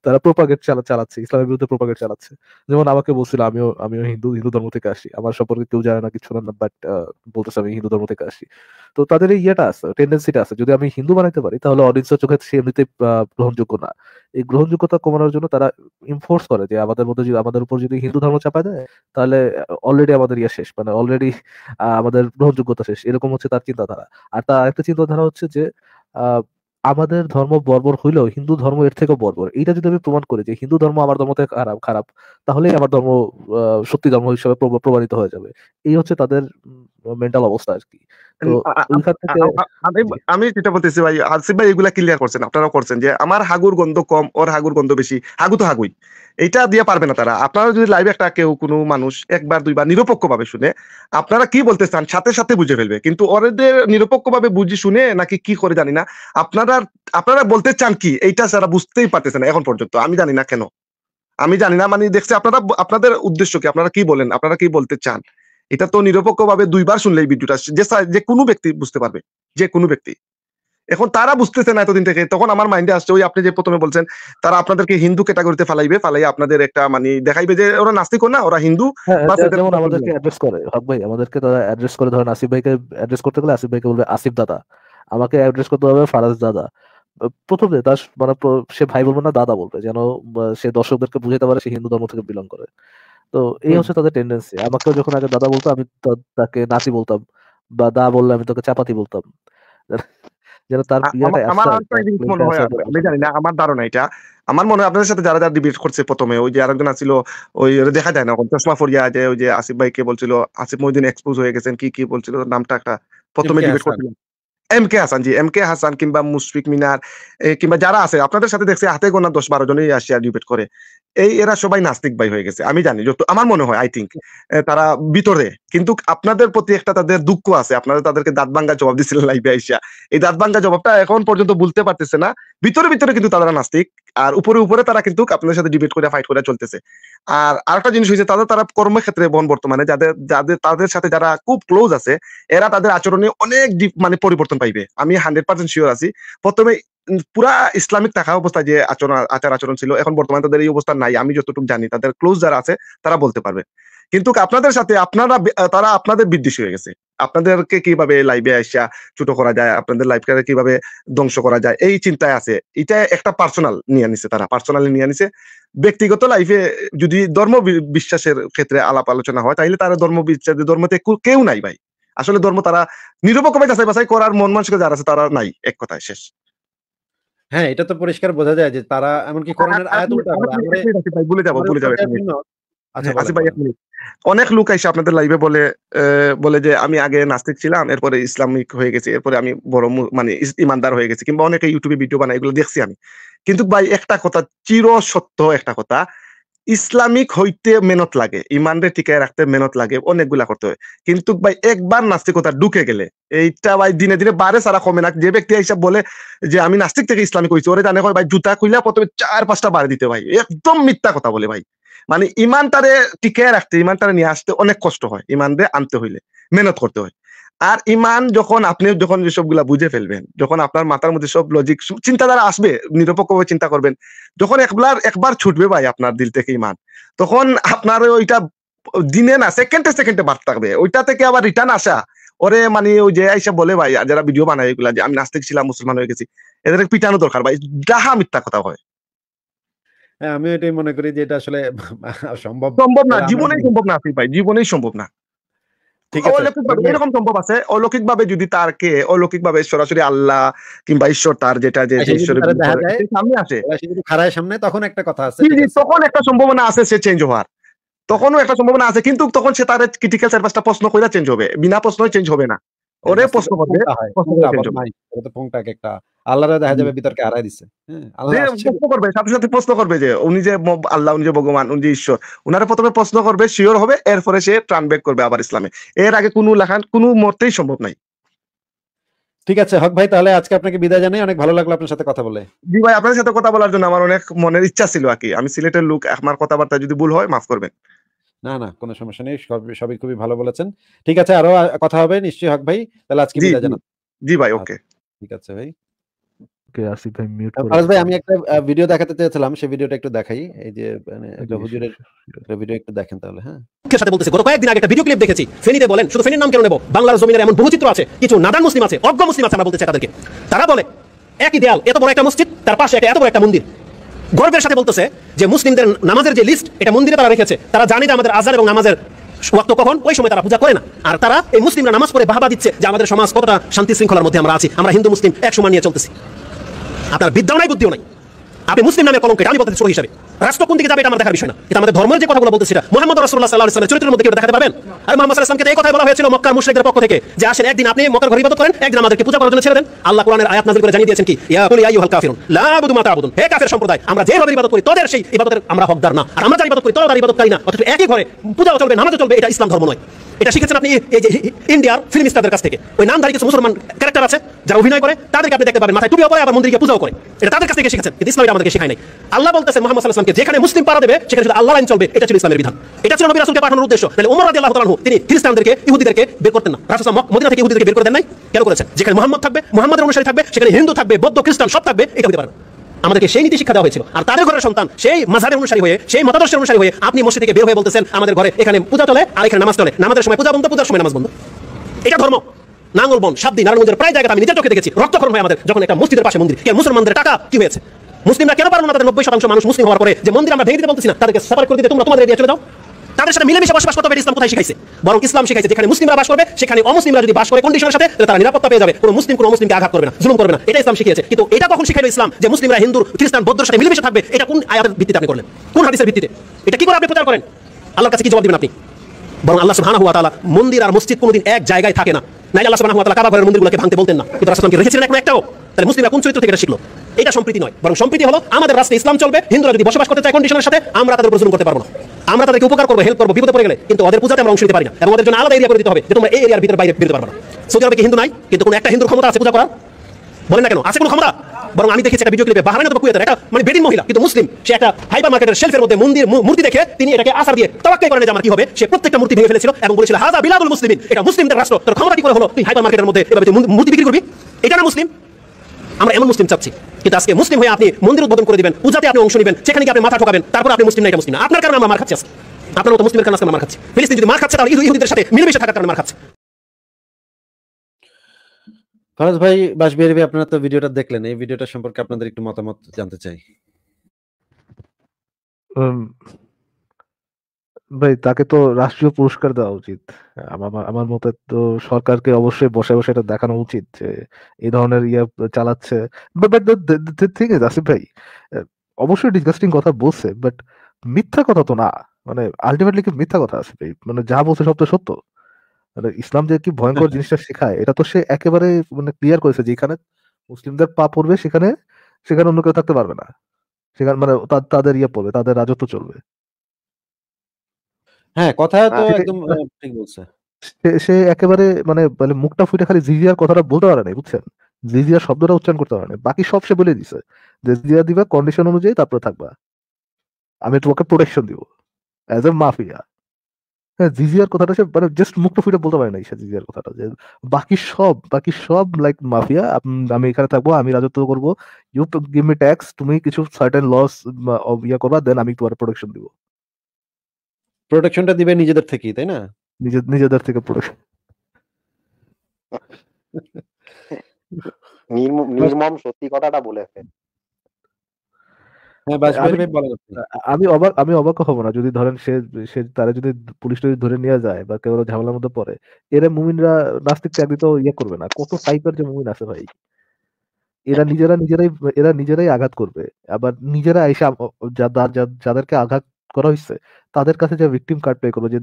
তারা প্রোপাগেট চালা চালাচ্ছে ইসলামের বিরুদ্ধে প্রোপাগেট চালাচ্ছে যেমন আমাকে বলছিল আমিও আমিও হিন্দু হিন্দু ধর্ম থেকে আসি আমার সম্পর্কে কেউ জানে না কিছু না বাট বলতেছে আমি হিন্দু ধর্ম থেকে আসি তো তাদের এই ইয়েটা আছে টেন্ডেন্সিটা আছে যদি আমি হিন্দু বানাইতে পারি তাহলে অডিয়েন্সের চোখে সে এমনিতে গ্রহণযোগ্য না এই গ্রহণযোগ্যতা কমানোর জন্য তারা ইনফোর্স করে যে আমাদের মধ্যে যদি আমাদের উপর যদি হিন্দু ধর্ম চাপা দেয় তাহলে অলরেডি আমাদের ইয়ে শেষ মানে অলরেডি আমাদের গ্রহণযোগ্যতা শেষ এরকম হচ্ছে তার চিন্তাধারা আর তার একটা চিন্তাধারা হচ্ছে যে আমাদের ধর্ম বর্বর হইলেও হিন্দু ধর্ম এর থেকেও বর্বর এইটা যদি আমি প্রমাণ করি যে হিন্দু ধর্ম আমার ধর্ম থেকে খারাপ খারাপ তাহলেই আমার ধর্ম সত্যি ধর্ম হিসাবে প্রমাণিত হয়ে যাবে এই হচ্ছে তাদের মেন্টাল অবস্থা আর কি আমি যেটা বলতেছি ভাই আসিফ ভাই এগুলা ক্লিয়ার করছেন আপনারাও করছেন যে আমার হাগুর গন্ধ কম ওর হাগুর গন্ধ বেশি হাগু তো হাগুই এটা দিয়ে পারবে না তারা আপনারা যদি লাইভে একটা কেউ কোনো মানুষ একবার দুইবার নিরপেক্ষ ভাবে শুনে আপনারা কি বলতে চান সাথে সাথে বুঝে ফেলবে কিন্তু ওদের ভাবে বুঝি শুনে নাকি কি করে জানি না আপনারা আপনারা বলতে চান কি এইটা তারা বুঝতেই পারতেছে না এখন পর্যন্ত আমি জানি না কেন আমি জানি না মানে দেখছি আপনারা আপনাদের উদ্দেশ্য কি আপনারা কি বলেন আপনারা কি বলতে চান এটা তো নিরপেক্ষভাবে দুইবার শুনলে এই ভিডিওটা যে যে কোনো ব্যক্তি বুঝতে পারবে যে কোনো ব্যক্তি এখন তারা বুঝতেছে না এতদিন থেকে তখন আমার মাইন্ডে আসছে ওই আপনি যে প্রথমে বলছেন তারা আপনাদেরকে হিন্দু ক্যাটাগরিতে ফালাইবে ফালাই আপনাদের একটা মানে দেখাইবে যে ওরা নাস্তিক না ওরা হিন্দু হ্যাঁ, যেমন আমাদেরকে অ্যাড্রেস করে হক ভাই আমাদেরকে তারা অ্যাড্রেস করে ধরেন আসিফ ভাইকে অ্যাড্রেস করতে গেলে আসিফ ভাইকে বলবে আসিফ দাদা আমাকে অ্যাড্রেস করতে হবে ফারাজ দাদা প্রথমে তার মানে সে ভাই বলবে না দাদা বলবে যেন সে দর্শকদেরকে বুঝাতে পারে সে হিন্দু ধর্ম থেকে বিলং করে তো এই হচ্ছে তাদের টেন্ডেন্সি আমাকেও যখন আগে দাদা বলতো আমি তাকে নাতি বলতাম বা দা বললে আমি তোকে চাপাতি বলতাম যেন তার মানে আমি জানি না আমার ধারণা এটা আমার মনে হয় আপনাদের সাথে যারা যারা ডিবেট করছে প্রথমে ওই যে আরেকজন আছিল ওই দেখা যায় না চশমা ফরিয়া আছে ওই যে আসিফ কে বলছিল আসিফ মহিদিন এক্সপোজ হয়ে গেছেন কি কি বলছিল নামটা একটা প্রথমে ডিবেট করছিলাম M K Hasan G M K Hasan কিংবা মুশফিক মিনার কিংবা যারা আছে আপনাদের সাথে দেখছি হাতে গোনা দশ বারো জনই আসিয়া ডিবেট করে এই এরা সবাই নাস্তিক ভাই হয়ে গেছে আমি জানি যত আমার মনে হয় আই থিঙ্ক তারা ভিতরে কিন্তু আপনাদের প্রতি একটা তাদের দুঃখ আছে আপনারা তাদেরকে দাঁত ভাঙ্গা জবাব দিচ্ছিলেন লাইভে আইসা এই দাঁত ভাঙ্গা জবাবটা এখন পর্যন্ত বলতে পারতেছে না ভিতরে ভিতরে কিন্তু তারা নাস্তিক আর উপরে উপরে তারা কিন্তু আপনাদের সাথে ডিবেট করে ফাইট করে চলতেছে আর আরেকটা জিনিস হয়েছে তাদের তারা কর্মক্ষেত্রে বন বর্তমানে যাদের যাদের তাদের সাথে যারা খুব ক্লোজ আছে এরা তাদের আচরণে অনেক মানে পরিবর্তন পাইবে আমি হান্ড্রেড পার্সেন্ট শিওর আছি প্রথমে পুরা ইসলামিক থাকা অবস্থা যে আচরণ আচার আচরণ ছিল এখন বর্তমানে তাদের এই অবস্থা নাই আমি যতটুকু জানি তাদের ক্লোজ যারা আছে তারা বলতে পারবে কিন্তু আপনাদের সাথে আপনারা তারা আপনাদের বিদ্বেষী হয়ে গেছে আপনাদেরকে কিভাবে লাইভে আসা ছোট করা যায় আপনাদের লাইফকে কিভাবে ধ্বংস করা যায় এই চিন্তায় আছে এটা একটা পার্সোনাল নিয়ে নিছে তারা পার্সোনালি নিয়ে নিছে ব্যক্তিগত লাইফে যদি ধর্ম বিশ্বাসের ক্ষেত্রে আলাপ আলোচনা হয় তাহলে তারা ধর্ম বিশ্বাসের ধর্মতে কেউ নাই ভাই আসলে ধর্ম তারা নিরপেক্ষভাবে যাচাই বাছাই করার মন মানসিক যারা আছে তারা নাই এক কথায় শেষ হ্যাঁ এটা তো পরিষ্কার বোঝা যায় যে তারা এমনকি আচ্ছা, আয়াত উল্টা ভুলে যাব ভুলে অনেক লোক এসে আপনাদের লাইভে বলে বলে যে আমি আগে নাস্তিক ছিলাম এরপরে ইসলামিক হয়ে গেছে এরপরে আমি বড় মানে ইমানদার হয়ে গেছি কিংবা অনেকে ইউটিউবে ভিডিও বানায় এগুলো দেখছি আমি কিন্তু ভাই একটা কথা চির সত্য একটা কথা ইসলামিক হইতে মেহনত লাগে ইমানরে টিকায় রাখতে মেহনত লাগে অনেকগুলা করতে হয় কিন্তু ভাই একবার নাস্তিকতা ঢুকে গেলে এইটা ভাই দিনে দিনে বারে সারা কমে না যে ব্যক্তি হিসাব বলে যে আমি নাস্তিক থেকে ইসলামিক হয়েছি ওরে জানে ভাই জুতা খুইলা প্রথমে চার পাঁচটা বারে দিতে ভাই একদম মিথ্যা কথা বলে ভাই মানে ইমান তারে টিকে রাখতে ইমান তারে নিয়ে আসতে অনেক কষ্ট হয় ইমান দিয়ে আনতে হইলে মেহনত করতে হয় আর ইমান যখন আপনি যখন সবগুলা বুঝে ফেলবেন যখন আপনার মাথার মধ্যে সব লজিক চিন্তাধারা আসবে নিরপেক্ষভাবে চিন্তা করবেন যখন একবার একবার ছুটবে ভাই আপনার দিল থেকে ইমান তখন আপনার ওইটা দিনে না সেকেন্ডে সেকেন্ডে বাড়তে থাকবে ওইটা থেকে আবার রিটার্ন আসা ওরে মানে ওই যে আইসা বলে ভাই যারা ভিডিও বানায় এগুলা যে আমি নাস্তিক ছিলাম মুসলমান হয়ে গেছি এদের পিটানো দরকার ভাই যাহা মিথ্যা কথা হয় হ্যাঁ আমি এটাই মনে করি যে এটা আসলে সম্ভব সম্ভব না হ্যাঁ, জীবনেই সম্ভব না ভাই জীবনেই সম্ভব না এরকম সম্ভব আছে অলৌকিক ভাবে যদি তার কে অলৌকিক ভাবে সরাসরি আল্লাহ কিংবা ঈশ্বর তার যেটা যে আচ্ছা, ঈশ্বরের সামনে আসে খারায় সামনে তখন একটা কথা আছে তখন একটা সম্ভাবনা আছে সে চেঞ্জ হওয়ার তখনও একটা সম্ভাবনা আছে কিন্তু তখন সে তার ক্রিটিক্যাল সার্ভিসটা প্রশ্ন করে চেঞ্জ হবে বিনা প্রশ্নই চেঞ্জ হবে না হ্যাঁ, ওরে করবে একটা দেখা যাবে বিতর্কে দিছে হ্যাঁ, হ্যাঁ, করবে সাথে সাথে প্রশ্ন করবে যে উনি যে আল্লাহ উনি যে ভগবান উনি যে ঈশ্বর উনারে প্রথমে প্রশ্ন করবে শিওর হবে এরপরে সে ব্যাক করবে আবার ইসলামে এর আগে কোনো লেখান কোনো মতেই সম্ভব নাই ঠিক আছে হক ভাই তাহলে আজকে আপনাকে বিদায় জানাই অনেক ভালো লাগলো আপনার সাথে কথা বলে জি ভাই আপনার সাথে কথা বলার জন্য আমার অনেক মনের ইচ্ছা ছিল আর কি আমি সিলেটের লোক আমার কথাবার্তা যদি ভুল হয় মাফ করবেন না না কোনো সমস্যা নেই সবই খুবই ভালো বলেছেন ঠিক আছে আরো কথা হবে নিশ্চয়ই হক ভাই তাহলে আজকে বিদায় জানান জি ভাই ওকে আচ্ছা, ঠিক আছে ভাই ওকে আসিফ ভাই মিউট করে ভাই আমি একটা ভিডিও দেখাতে চেয়েছিলাম সেই ভিডিওটা একটু দেখাই এই যে মানে আচ্ছা, একটা ভিডিও একটু দেখেন তাহলে হ্যাঁ কে সাথে বলতেছে গত কয়েকদিন আগে একটা ভিডিও ক্লিপ দেখেছি ফেনীতে বলেন শুধু ফেনীর নাম কেন নেব বাংলার জমিনের এমন বহু চিত্র আছে কিছু নাদান মুসলিম আছে অজ্ঞ মুসলিম আছে আমরা বলতে চাই তাদেরকে তারা বলে একই দেয়াল এত বড় একটা মসজিদ তার পাশে একটা এত বড় একটা মন্দির গর্বের সাথে বলতেছে যে মুসলিমদের নামাজের যে লিস্ট এটা মন্দিরে তারা রেখেছে তারা জানে যে আমাদের আজার এবং নামাজের ওয়াক্ত কখন ওই সময় তারা পূজা করে না আর তারা এই মুসলিমরা নামাজ পড়ে বাহবা দিচ্ছে যে আমাদের সমাজ কতটা শান্তি শৃঙ্খলার মধ্যে আমরা আছি আমরা হিন্দু মুসলিম এক সময় নিয়ে চলতেছি আপনার বিদ্যাও নাই বুদ্ধিও নাই আপনি মুসলিম নামে কলঙ্কে আমি বলতে হিসাবে রাষ্ট্র কোন দিকে যাবে এটা আমার দেখার বিষয় না কিন্তু আমাদের ধর্মের যে কথাগুলো বলতে মোহাম্মদ রাসুল্লাহ সাল্লাহ ইসলামের চরিত্রের মধ্যে কেউ দেখাতে পারবেন আর মোহাম্মদ ইসলামকে এই কথা বলা হয়েছিল মক্কার মুশ্রিকদের পক্ষ থেকে যে আসেন একদিন আপনি মক্কার ঘরে ইবাদত করেন একদিন আমাদেরকে পূজা করার জন্য ছেড়ে দেন আল্লাহ কোরআনের আয়াত নাজিল করে জানিয়ে দিয়েছেন কি ইয়া কুল ইয়া আইয়ুহাল কাফিরুন লা আবুদু মা তা'বুদুন হে কাফের সম্প্রদায় আমরা যেভাবে ইবাদত করি তোদের সেই ইবাদতের আমরা হকদার না আর আমরা যারা ইবাদত করি তোরা তার ইবাদত করি না অথচ একই ঘরে পূজা চলবে নামাজও চলবে এটা ইসলাম ধর্ম নয় এটা শিখেছেন আপনি এই যে ইন্ডিয়ার ফিল্ম স্টারদের কাছ থেকে ওই নামধারী কিছু মুসলমান ক্যারেক্টার আছে যারা অভিনয় করে তাদেরকে আপনি দেখতে পাবেন মাথায় টুপিও করে আবার মন্দিরকে পূজাও করে এটা তাদের কাছ থেকে শিখেছেন কিন্তু ইসলাম আমাদেরকে শেখায় নাই আল্লাহ বলতেছে মোহাম্মদ সাল্লাহ সম্পর্কে যেখানে মুসলিম পাড়া দেবে সেখানে শুধু আল্লাহ আইন চলবে এটা ছিল ইসলামের বিধান এটা ছিল নবী রাসুলকে পাঠানোর উদ্দেশ্য তাহলে ওমর রাদিয়াল্লাহু তাআলা তালু তিনি খ্রিস্টানদেরকে ইহুদিদেরকে বের করতেন না রাসুল মদিনা থেকে ইহুদিদেরকে বের করে দেন নাই কেন করেছেন যেখানে মুহাম্মদ থাকবে মুহাম্মদের অনুসারী থাকবে সেখানে হিন্দু থাকবে বৌদ্ধ খ্রিস্টান সব থাকবে এটা হতে পারে আমাদেরকে সেই নীতি শিক্ষা দেওয়া হয়েছিল আর তাদের ঘরের সন্তান সেই মাঝারের অনুসারী হয়ে সেই মতাদর্শের অনুসারী হয়ে আপনি মসজিদ থেকে বের হয়ে বলতেছেন আমাদের ঘরে এখানে পূজা চলে আর এখানে নামাজ চলে নামাজের সময় পূজা বন্ধ পূজার সময় নামাজ বন্ধ এটা ধর্ম নাঙ্গলবন সাবদি নারায়ণগঞ্জের প্রায় জায়গাটা আমি নিজের চোখে দেখেছি রক্তক্ষরণ হয় আমাদের যখন একটা মসজিদের পাশে মন্দির কে মুসলমানদের টাকা কি হয়েছে মুসলিমরা কেন পারলো না তাদের নব্বই শতাংশ মানুষ মুসলিম হওয়ার পরে যে মন্দির আমরা ভেঙে দিতে বলতেছি না তাদেরকে সাপার করে দিতে তোমরা তোমাদের দিয়ে চলে দাও তাদের সাথে মিলেমিশে বসবাস করতে হবে ইসলাম কোথায় শিখাইছে বরং ইসলাম শিখাইছে যেখানে মুসলিমরা বাস করবে সেখানে অমুসলিমরা যদি বাস করে কন্ডিশনের সাথে তাহলে তারা নিরাপত্তা পেয়ে যাবে কোনো মুসলিম কোনো মুসলিমকে আঘাত করবে না জুলুম করবে না এটা ইসলাম শিখিয়েছে কিন্তু এটা কখন শিখাইলো ইসলাম যে মুসলিমরা হিন্দু খ্রিস্টান বৌদ্ধ সাথে মিলেমিশে থাকবে এটা কোন আয়াতের ভিত্তিতে আপনি করলেন কোন হাদিসের ভিত্তিতে এটা কি করে আপনি প্রচার করেন আল্লাহর কাছে কি জবাব দিবেন আপনি বরং আল্লাহ সুবহানাহু ওয়া তাআলা মন্দির আর মসজিদ কোনোদিন এক জায়গায় থাকে না নাইলে আল্লাহ সুবহানাহু ওয়া তাআলা কাবা ঘরের মন্দিরগুলোকে ভাঙতে বলতেন না কিন্তু রাসূল কি রেখেছিলেন এখন একটাও তাহলে মুসলিমরা কোন চরিত্র থেকে এটা শিখলো এটা সম্প্রীতি নয় বরং সম্প্রীতি হলো আমাদের রাষ্ট্রে ইসলাম চলবে হিন্দুরা যদি বসবাস করতে চায় কন্ডিশনের সাথে আমরা তাদের উপর করতে পারবো না আমরা তাদেরকে উপকার করব হেল্প করব বিপদে পড়ে গেলে কিন্তু ওদের পূজাতে আমরা অংশ নিতে পারি না এবং ওদের জন্য আলাদা এরিয়া করে দিতে হবে যে তোমরা এই এরিয়ার ভিতরে বাইরে বেরোতে পারবে না সৌদি আরবে কি হিন্দু নাই কিন্তু কোনো একটা হিন্দুর ক্ষমতা আছে পূজা করার বলেন না কেন আছে কোনো ক্ষমতা বরং আমি দেখেছি একটা ভিডিও ক্লিপে বাহারাইন অথবা কুয়েতের একটা মানে বেদিন মহিলা কিন্তু মুসলিম সে একটা হাইপার মার্কেটের শেলফের মধ্যে মন্দির মূর্তি দেখে তিনি এটাকে আসার দিয়ে তাওয়াক্কাই করেন যে আমার কি হবে সে প্রত্যেকটা মূর্তি ভেঙে ফেলেছিল এবং বলেছিল হাজা বিলাদুল মুসলিম এটা মুসলিমদের রাষ্ট্র তোর ক্ষমতা কি করে হলো তুই হাইপার মার্কেটের মধ্যে এভাবে মূর্তি বিক্রি করবি এটা না মুসলিম আমরা এমন মুসলিম চাচ্ছি কিন্তু আজকে মুসলিম হয়ে আপনি মন্দির উদ্বোধন করে দিবেন পূজাতে আপনি অংশ নেবেন সেখানে কি আপনি মাথা ঠকাবেন তারপর আপনি মুসলিম না এটা মুসলিম না আপনার কারণে আমার মার খাচ্ছি আপনার মতো মুসলিমের কারণে আজকে মার খাচ্ছি ফিলিস্তিন যদি মার খাচ্ছে তাহলে ইহুদিদের সাথে মিলেমিশে থাকার কারণে মার খাচ্ছে ফরাজ ভাই বাসবিহারি ভাই আপনারা তো ভিডিওটা দেখলেন এই ভিডিওটা সম্পর্কে আপনাদের একটু মতামত জানতে চাই ভাই তাকে তো রাষ্ট্রীয় পুরস্কার দেওয়া উচিত আমার মতে তো সরকারকে অবশ্যই বসে বসে এটা দেখানো উচিত যে এই ধরনের ইয়া চালাচ্ছে বাট থিং ইজ আসিফ ভাই অবশ্যই ডিসকাস্টিং কথা বলছে বাট মিথ্যা কথা তো না মানে আলটিমেটলি কি মিথ্যা কথা ভাই মানে যা বলছে সব তো সত্য মানে ইসলাম যে কি ভয়ঙ্কর জিনিসটা শেখায় এটা তো সে একেবারে মানে ক্লিয়ার করেছে এখানে মুসলিমদের পা পড়বে সেখানে সেখানে অন্য কেউ থাকতে পারবে না সেখানে মানে তাদের ইয়ে পড়বে তাদের রাজত্ব চলবে হ্যাঁ কথা তো একদম ঠিক বলছে সে একেবারে মানে, মানে মুখটা ফুটে খালি জিজিয়ার কথাটা বলতে পারে নাই বুঝছেন জিজিয়ার শব্দটা উচ্চারণ করতে পারে বাকি সব সে বলে দিছে যে জিজিয়া দিবা কন্ডিশন অনুযায়ী তারপরে থাকবা আমি তোমাকে প্রোটেকশন দিব অ্যাজ এ মাফিয়া হ্যাঁ জিজিয়ার কথাটা সে মানে জাস্ট মুখটা ফুটে বলতে পারে না সে জিজিয়ার কথাটা যে বাকি সব বাকি সব লাইক মাফিয়া আমি এখানে থাকবো আমি রাজত্ব করব ইউ গিভ মি ট্যাক্স তুমি কিছু সার্টেন লস ইয়া করবা দেন আমি তোমার প্রোটেকশন দিব প্রোডাকশনটা দিবে নিজেদের থেকেই তাই না নিজের নিজেদের থেকে প্রোডাকশন নির্মম সত্যি কথাটা বলে হ্যাঁ, আমি অবাক আমি অবাক হব না যদি ধরেন সে সে তারা যদি পুলিশ যদি ধরে নিয়ে যায় বা কেউ ঝামেলার মধ্যে পড়ে এরা মুমিনরা নাস্তিক চাকরি তো ইয়ে করবে না কত টাইপের যে মুমিন আছে ভাই এরা হ্যাঁ। নিজেরা নিজেরাই এরা নিজেরাই আঘাত করবে আবার নিজেরা এসে যাদেরকে আঘাত করা হয়েছে তাদের কাছে যা ভিকটিম কার্ড পে করবে যে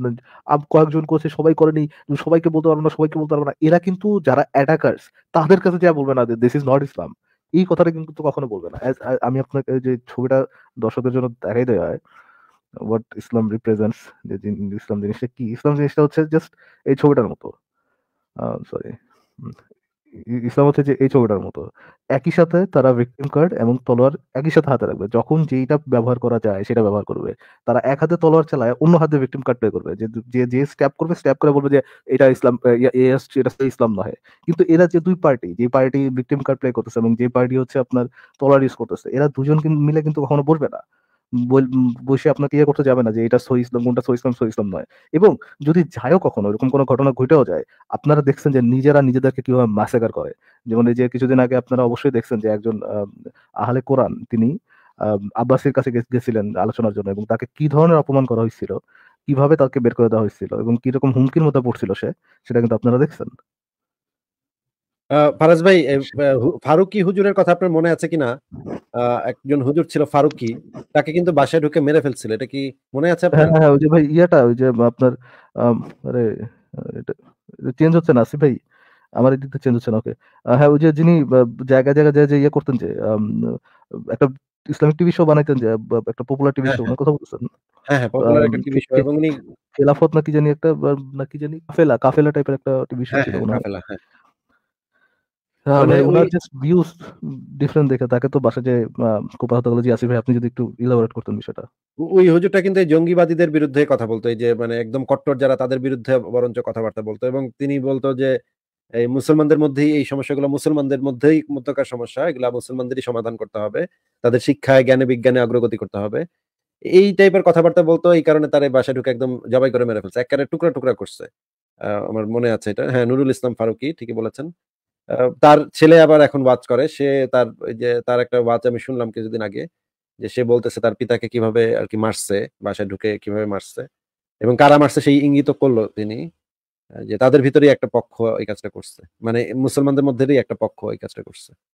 কয়েকজন করছে সবাই করেনি সবাইকে বলতে পারবো না সবাইকে বলতে পারবো না এরা কিন্তু যারা অ্যাটাকার্স তাদের কাছে যা বলবে না দিস ইজ নট ইসলাম এই কথাটা কিন্তু কখনো বলবে না আমি আপনাকে যে ছবিটা দর্শকদের জন্য দেখাই দেওয়া হয় হোয়াট ইসলাম রিপ্রেজেন্টস যে ইসলাম জিনিসটা কি ইসলাম জিনিসটা হচ্ছে জাস্ট এই ছবিটার মতো সরি ইসলাম হচ্ছে যে এই ছবিটার মতো একই সাথে তারা ভিকটিম কার্ড এবং তলোয়ার একই সাথে হাতে রাখবে যখন যেইটা ব্যবহার করা যায় সেটা ব্যবহার করবে তারা এক হাতে তলোয়ার চালায় অন্য হাতে ভিকটিম কার্ড প্লে করবে যে যে যে স্ট্যাপ করবে স্ট্যাপ করে বলবে যে এটা ইসলাম এটা ইসলাম নহে কিন্তু এরা যে দুই পার্টি যে পার্টি ভিকটিম কার্ড প্লে করতেছে এবং যে পার্টি হচ্ছে আপনার তলোয়ার ইউজ করতেছে এরা দুজন মিলে কিন্তু কখনো বসবে না বসে আপনাকে ইয়ে করতে যাবে না যে এটা সহি ইসলাম কোনটা সহি ইসলাম সহি ইসলাম নয় এবং যদি যায়ও কখনো এরকম কোনো ঘটনা ঘটেও যায় আপনারা দেখছেন যে নিজেরা নিজেদেরকে কিভাবে ম্যাসেকার করে যেমন এই যে কিছুদিন আগে আপনারা অবশ্যই দেখছেন যে একজন আহলে কোরআন তিনি আব্বাসের কাছে গেছিলেন আলোচনার জন্য এবং তাকে কি ধরনের অপমান করা হয়েছিল কিভাবে তাকে বের করে দেওয়া হয়েছিল এবং কিরকম হুমকির মতো পড়ছিল সে সেটা কিন্তু আপনারা দেখছেন ফারাজ ভাই আচ্ছা। ফারুকি হুজুরের কথা আপনার মনে আছে কিনা একজন হুজুর ছিল ফারুকি তাকে কিন্তু বাসায় ঢুকে মেরে ফেলছিল এটা কি মনে আছে আপনার হ্যাঁ, হ্যাঁ ওই যে ভাই ইয়াটা ওই যে আপনার আরে চেঞ্জ হচ্ছে না ভাই আমার এই দিকটা চেঞ্জ হচ্ছে না ওকে হ্যাঁ ওই যে যিনি জায়গা জায়গা যে যে ইয়ে করতেন যে একটা ইসলামিক টিভি শো বানাইতেন যে একটা পপুলার টিভি হ্যাঁ, শো হ্যাঁ। কথা বলছেন হ্যাঁ হ্যাঁ পপুলার একটা টিভি শো এবং উনি খেলাফত নাকি জানি একটা নাকি জানি কাফেলা কাফেলা টাইপের একটা টিভি শো ছিল ওনার কাফেলা হ্যাঁ হ্যাঁ, মানে মানে জঙ্গিবাদীদের বিরুদ্ধে কথা বলতো যে মানে একদম কট্টর যারা তাদের বিরুদ্ধে বরঞ্চ কথাবার্তা বলতো এবং তিনি বলতো যে এই মুসলমানদের মধ্যেই এই সমস্যাগুলো মুসলমানদের মধ্যেই মধ্যকার সমস্যা এগুলা মুসলমানদেরই সমাধান করতে হবে তাদের শিক্ষায় জ্ঞানে বিজ্ঞানে অগ্রগতি করতে হবে এই টাইপের কথাবার্তা বলতো এই কারণে তার বাসায় ঢুকে একদম জবাই করে মেরে ফেলছে এক টুকরা টুকরা করছে আমার মনে আছে এটা হ্যাঁ নুরুল ইসলাম ফারুকি ঠিকই বলেছেন তার ছেলে আবার এখন ওয়াচ করে সে তার যে তার একটা ওয়াচ আমি শুনলাম কিছুদিন আগে যে সে বলতেছে তার পিতাকে কিভাবে আর কি মারছে বাসায় ঢুকে কিভাবে মারছে এবং কারা মারছে সেই ইঙ্গিত করলো তিনি যে তাদের ভিতরেই একটা পক্ষ এই কাজটা করছে মানে মুসলমানদের মধ্যেই একটা পক্ষ এই কাজটা করছে